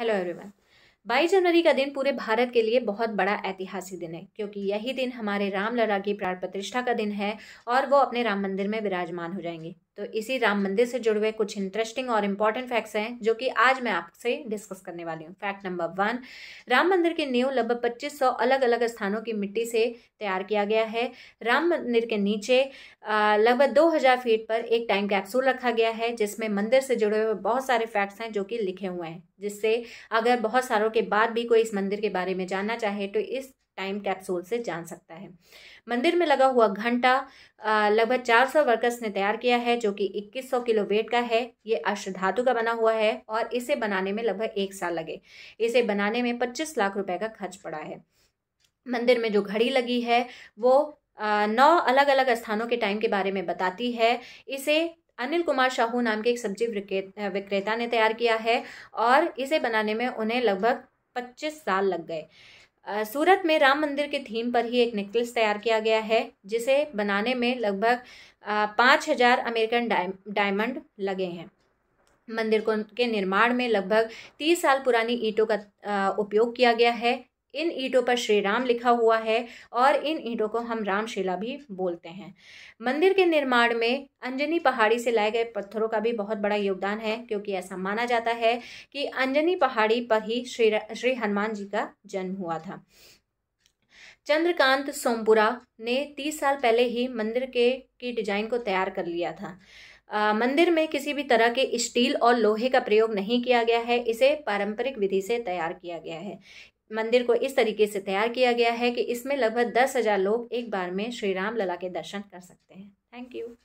hello everyone 22 जनवरी का दिन पूरे भारत के लिए बहुत बड़ा ऐतिहासिक दिन है क्योंकि यही दिन हमारे राम लला की प्राण प्रतिष्ठा का दिन है और वो अपने राम मंदिर में विराजमान हो जाएंगे तो इसी राम मंदिर से जुड़े हुए कुछ इंटरेस्टिंग और इम्पॉर्टेंट फैक्ट्स हैं जो कि आज मैं आपसे डिस्कस करने वाली हूँ फैक्ट नंबर वन राम मंदिर के नींव लगभग पच्चीस सौ अलग अलग स्थानों की मिट्टी से तैयार किया गया है राम मंदिर के नीचे लगभग दो हज़ार फीट पर एक टाइम कैप्सूल रखा गया है जिसमें मंदिर से जुड़े हुए बहुत सारे फैक्ट्स हैं जो कि लिखे हुए हैं जिससे अगर बहुत सालों के बाद भी कोई इस मंदिर के बारे में जानना चाहे तो इस टाइम कैप्सूल से जान सकता है मंदिर में लगा हुआ घंटा लगभग 400 वर्कर्स ने तैयार किया है जो कि 2100 किलो वेट का है ये अष्टधातु का बना हुआ है और इसे बनाने में लगभग एक साल लगे इसे बनाने में 25 लाख रुपए का खर्च पड़ा है मंदिर में जो घड़ी लगी है वो नौ अलग अलग स्थानों के टाइम के बारे में बताती है इसे अनिल कुमार शाहू नाम के एक सब्जी विक्रेता ने तैयार किया है और इसे बनाने में उन्हें लगभग 25 साल लग गए सूरत में राम मंदिर के थीम पर ही एक नेकलेस तैयार किया गया है जिसे बनाने में लगभग पाँच हजार अमेरिकन डायमंड लगे हैं मंदिर को के निर्माण में लगभग तीस साल पुरानी ईंटों का उपयोग किया गया है इन ईंटों पर श्री राम लिखा हुआ है और इन ईंटों को हम रामशिला भी बोलते हैं मंदिर के निर्माण में अंजनी पहाड़ी से लाए गए पत्थरों का भी बहुत बड़ा योगदान है क्योंकि ऐसा माना जाता है कि अंजनी पहाड़ी पर ही श्री श्री हनुमान जी का जन्म हुआ था चंद्रकांत सोमपुरा ने तीस साल पहले ही मंदिर के की डिजाइन को तैयार कर लिया था आ, मंदिर में किसी भी तरह के स्टील और लोहे का प्रयोग नहीं किया गया है इसे पारंपरिक विधि से तैयार किया गया है मंदिर को इस तरीके से तैयार किया गया है कि इसमें लगभग दस हज़ार लोग एक बार में श्री राम लला के दर्शन कर सकते हैं थैंक यू